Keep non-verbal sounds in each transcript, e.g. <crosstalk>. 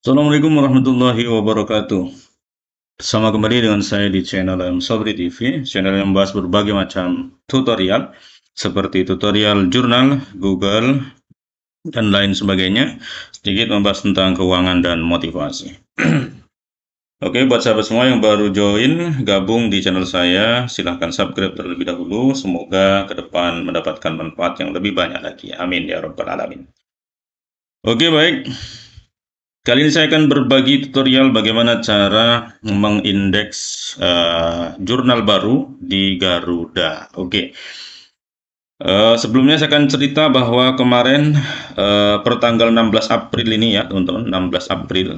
Assalamualaikum warahmatullahi wabarakatuh. Bersama kembali dengan saya di channel M Sobri TV, channel yang membahas berbagai macam tutorial seperti tutorial jurnal, Google, dan lain sebagainya. Sedikit membahas tentang keuangan dan motivasi. <clears throat> Oke, buat sahabat semua yang baru join, gabung di channel saya, silahkan subscribe terlebih dahulu. Semoga ke depan mendapatkan manfaat yang lebih banyak lagi. Amin ya robbal alamin. Oke, baik. Kali ini saya akan berbagi tutorial bagaimana cara mengindeks uh, jurnal baru di Garuda. Oke, okay. uh, eh, sebelumnya saya akan cerita bahwa kemarin uh, eh, per tanggal 16 April ini ya teman-teman, 16 April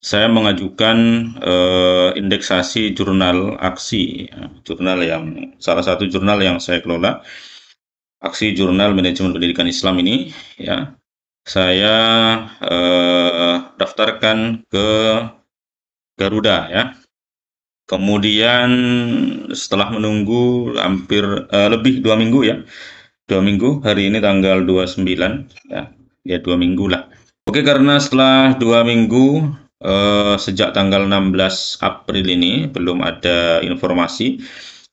saya mengajukan uh, indeksasi jurnal aksi, jurnal yang salah satu jurnal yang saya kelola, aksi jurnal manajemen pendidikan Islam ini, ya saya daftarkan ke Garuda ya. Kemudian setelah menunggu hampir uh, lebih dua minggu ya, dua minggu hari ini tanggal 29 ya, ya dua minggu lah. Oke karena setelah dua minggu uh, sejak tanggal 16 April ini belum ada informasi,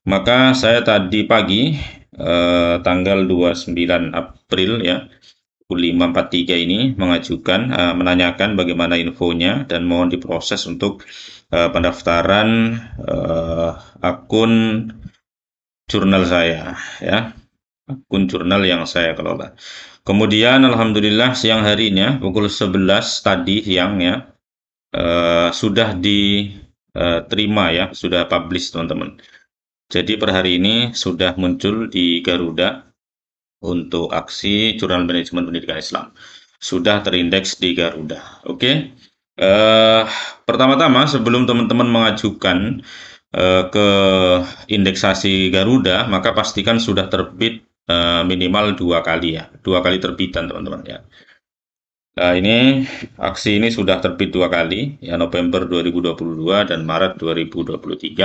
maka saya tadi pagi uh, tanggal 29 April ya 543 ini mengajukan uh, menanyakan bagaimana infonya dan mohon diproses untuk uh, pendaftaran uh, akun jurnal saya ya akun jurnal yang saya kelola. Kemudian alhamdulillah siang harinya pukul 11 tadi siang ya uh, sudah diterima ya sudah publish teman-teman. Jadi per hari ini sudah muncul di Garuda untuk aksi jurnal manajemen pendidikan Islam sudah terindeks di Garuda. Oke. Okay? Uh, eh, pertama-tama sebelum teman-teman mengajukan uh, ke indeksasi Garuda, maka pastikan sudah terbit uh, minimal dua kali ya, dua kali terbitan teman-teman ya. Nah ini aksi ini sudah terbit dua kali ya November 2022 dan Maret 2023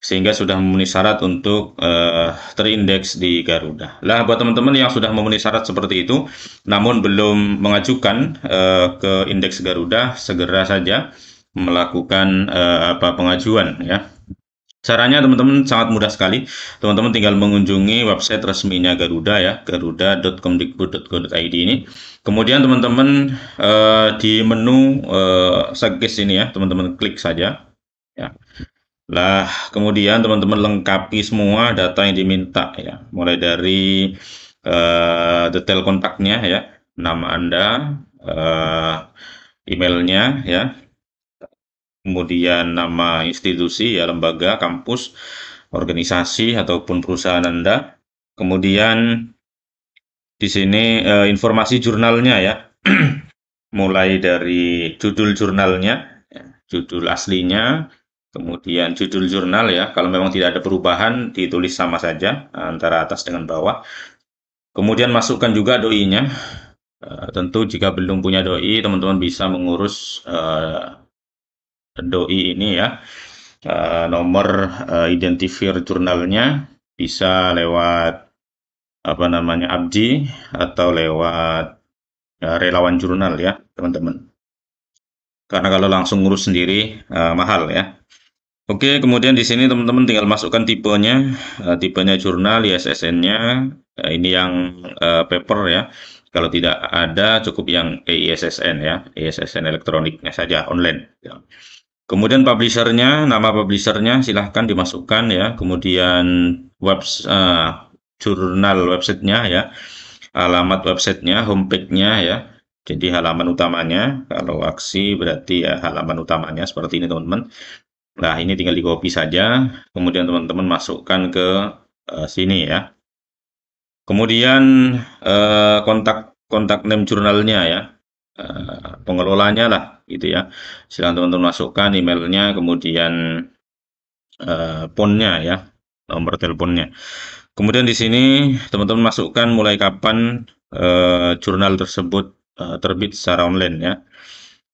sehingga sudah memenuhi syarat untuk uh, terindeks di Garuda. Lah buat teman-teman yang sudah memenuhi syarat seperti itu namun belum mengajukan uh, ke indeks Garuda segera saja melakukan uh, apa pengajuan ya. Caranya teman-teman sangat mudah sekali. Teman-teman tinggal mengunjungi website resminya Garuda ya, garuda.comdikbud.go.id ini. Kemudian teman-teman uh, di menu uh, ini ya, teman-teman klik saja ya. Lah, kemudian teman-teman lengkapi semua data yang diminta ya, mulai dari uh, detail kontaknya ya, nama Anda, uh, emailnya ya, kemudian nama institusi ya, lembaga, kampus, organisasi ataupun perusahaan Anda. Kemudian di sini uh, informasi jurnalnya ya, <clears throat> mulai dari judul jurnalnya, ya, judul aslinya, Kemudian judul jurnal ya, kalau memang tidak ada perubahan ditulis sama saja antara atas dengan bawah. Kemudian masukkan juga doinya. Uh, tentu jika belum punya doi, teman-teman bisa mengurus uh, doi ini ya. Uh, nomor uh, identifier jurnalnya bisa lewat apa namanya abdi atau lewat uh, relawan jurnal ya, teman-teman karena kalau langsung ngurus sendiri uh, mahal ya. Oke, kemudian di sini teman-teman tinggal masukkan tipenya, uh, tipenya jurnal, ISSN-nya, uh, eh, ini yang uh, paper ya. Kalau tidak ada, cukup yang issn ya, issn elektroniknya saja, online. Ya. Kemudian publishernya, nama publishernya silahkan dimasukkan ya. Kemudian web uh, jurnal websitenya ya, alamat websitenya, homepage-nya ya. Jadi halaman utamanya, kalau hmm. aksi berarti ya halaman utamanya seperti ini teman-teman. Nah ini tinggal di copy saja, kemudian teman-teman masukkan ke uh, sini ya. Kemudian uh, kontak kontak name jurnalnya ya, uh, eh, pengelolanya lah gitu ya. Silahkan teman-teman masukkan emailnya, kemudian uh, ponnya ya, nomor teleponnya. Kemudian di sini teman-teman masukkan mulai kapan uh, jurnal tersebut Eh, terbit secara online ya.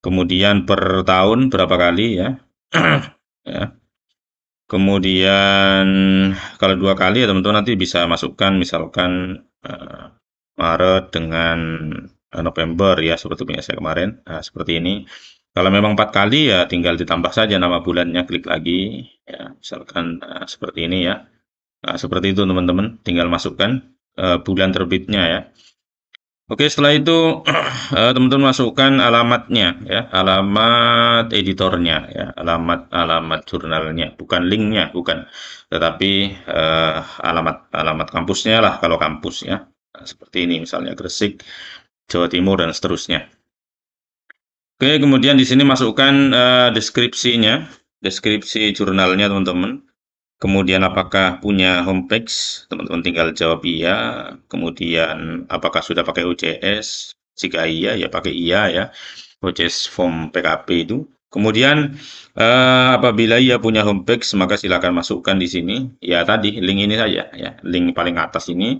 Kemudian per tahun berapa kali ya? <clears throat> ya. Kemudian kalau dua kali ya teman-teman nanti bisa masukkan misalkan uh, Maret dengan eh, November ya seperti punya saya kemarin nah, seperti ini. Kalau memang empat kali ya tinggal ditambah saja nama bulannya klik lagi ya misalkan uh, seperti ini ya. Nah, seperti itu teman-teman tinggal masukkan uh, bulan terbitnya ya. Oke, setelah itu <clears throat> eh, teman-teman masukkan alamatnya ya, alamat editornya ya, alamat alamat jurnalnya, bukan linknya, bukan, tetapi eh, alamat alamat kampusnya lah kalau kampus ya, seperti ini misalnya Gresik, Jawa Timur dan seterusnya. Oke, kemudian di sini masukkan eh, deskripsinya, deskripsi jurnalnya teman-teman. Kemudian apakah punya homepage? Teman-teman tinggal jawab iya. Kemudian apakah sudah pakai OJS? Jika iya ya pakai iya ya. OJS form PKP itu. Kemudian eh, apabila ia punya homepage maka silakan masukkan di sini. Ya tadi link ini saja ya. Link paling atas ini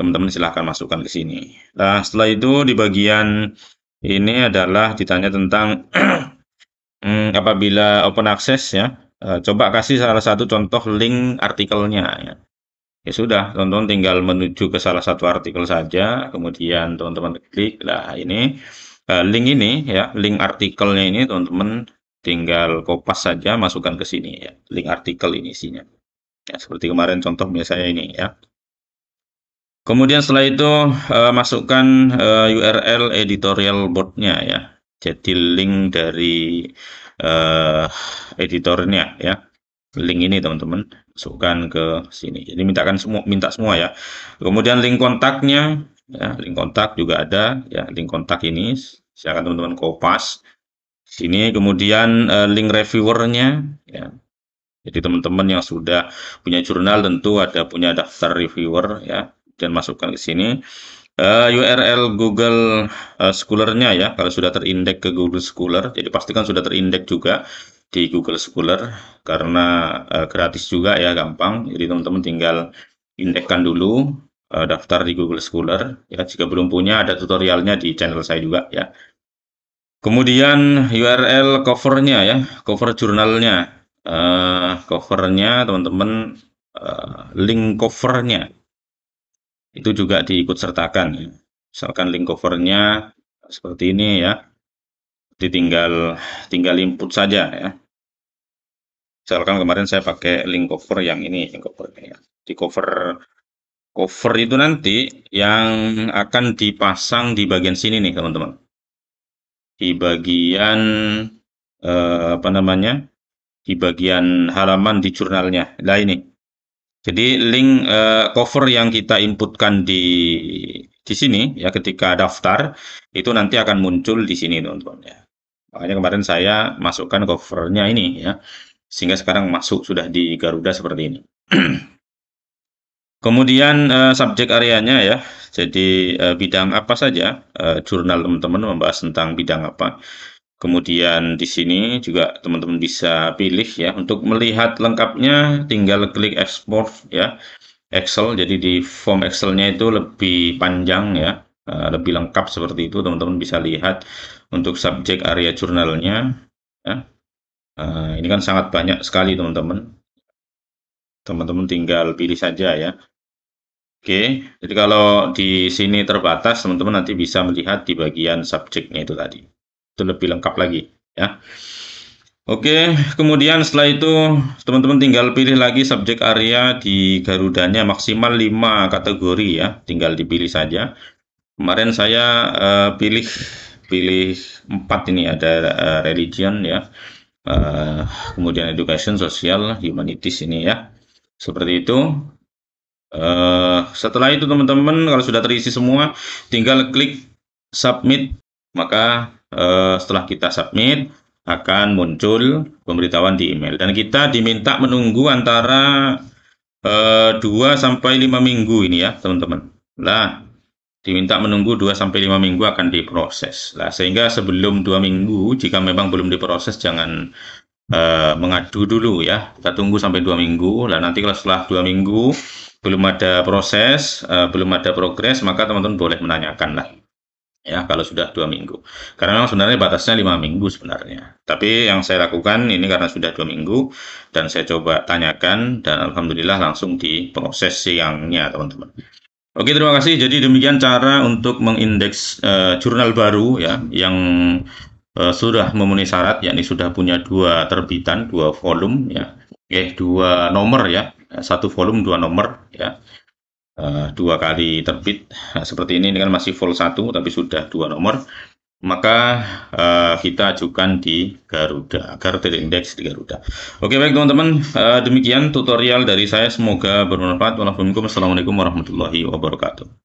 teman-teman silahkan masukkan ke sini. Nah, setelah itu di bagian ini adalah ditanya tentang <clears throat> hmm, apabila open access ya Eh, coba kasih salah satu contoh link artikelnya ya. ya sudah teman-teman tinggal menuju ke salah satu artikel saja kemudian teman-teman klik lah ini eh, link ini ya link artikelnya ini teman-teman tinggal kopas saja masukkan ke sini ya link artikel ini isinya ya, seperti kemarin contoh misalnya ini ya kemudian setelah itu uh, masukkan uh, URL editorial boardnya ya jadi link dari uh, editornya ya link ini teman-teman masukkan ke sini jadi mintakan semua minta semua ya kemudian link kontaknya ya link kontak juga ada ya link kontak ini silakan teman-teman kopas sini kemudian uh, link reviewernya ya jadi teman-teman yang sudah punya jurnal tentu ada punya daftar reviewer ya dan masukkan ke sini uh, eh, URL Google uh, Scholar-nya ya, kalau sudah terindek ke Google Scholar, jadi pastikan sudah terindek juga di Google Scholar karena uh, gratis juga ya, gampang. Jadi teman-teman tinggal indekkan dulu uh, daftar di Google Scholar ya. Jika belum punya ada tutorialnya di channel saya juga ya. Kemudian URL covernya ya, cover jurnalnya, uh, covernya teman-teman uh, link covernya itu juga diikut sertakan misalkan link covernya seperti ini ya ditinggal tinggal input saja ya misalkan kemarin saya pakai link cover yang ini link cover ini ya. di cover cover itu nanti yang akan dipasang di bagian sini nih teman-teman di bagian eh, apa namanya di bagian halaman di jurnalnya Nah ini jadi link uh, cover yang kita inputkan di di sini ya ketika daftar itu nanti akan muncul di sini teman-teman ya. Makanya kemarin saya masukkan covernya ini ya. Sehingga sekarang masuk sudah di Garuda seperti ini. <clears throat> Kemudian uh, subjek areanya ya. Jadi uh, bidang apa saja uh, jurnal teman-teman membahas tentang bidang apa. Kemudian di sini juga teman-teman bisa pilih ya untuk melihat lengkapnya tinggal klik export ya Excel. Jadi di form Excelnya itu lebih panjang ya, eh, lebih lengkap seperti itu teman-teman bisa lihat untuk subjek area jurnalnya. Ya. Eh, ini kan sangat banyak sekali teman-teman. Teman-teman tinggal pilih saja ya. Oke, jadi kalau di sini terbatas teman-teman nanti bisa melihat di bagian subjeknya itu tadi itu lebih lengkap lagi ya. Oke, kemudian setelah itu teman-teman tinggal pilih lagi subjek area di Garudanya maksimal 5 kategori ya, tinggal dipilih saja. Kemarin saya uh, pilih pilih empat ini ada uh, religion ya, uh, kemudian education, sosial, humanities ini ya, seperti itu. Uh, setelah itu teman-teman kalau sudah terisi semua, tinggal klik submit maka Eh, setelah kita submit akan muncul pemberitahuan di email dan kita diminta menunggu antara eh, 2 sampai 5 minggu ini ya teman-teman lah diminta menunggu 2 sampai 5 minggu akan diproses lah sehingga sebelum dua minggu jika memang belum diproses jangan eh, mengadu dulu ya kita tunggu sampai dua minggu lah nanti kalau setelah dua minggu belum ada proses eh, belum ada progres maka teman-teman boleh menanyakan lah ya kalau sudah dua minggu karena memang sebenarnya batasnya lima minggu sebenarnya tapi yang saya lakukan ini karena sudah dua minggu dan saya coba tanyakan dan alhamdulillah langsung di proses siangnya teman-teman oke terima kasih jadi demikian cara untuk mengindeks uh, jurnal baru ya yang uh, sudah memenuhi syarat yakni sudah punya dua terbitan dua volume ya eh dua nomor ya satu volume dua nomor ya Eh, dua kali terbit nah, seperti ini ini kan masih full satu tapi sudah dua nomor maka uh, kita ajukan di Garuda agar terindeks di Garuda. Oke baik teman-teman uh, demikian tutorial dari saya semoga bermanfaat. Wassalamualaikum warahmatullahi wabarakatuh.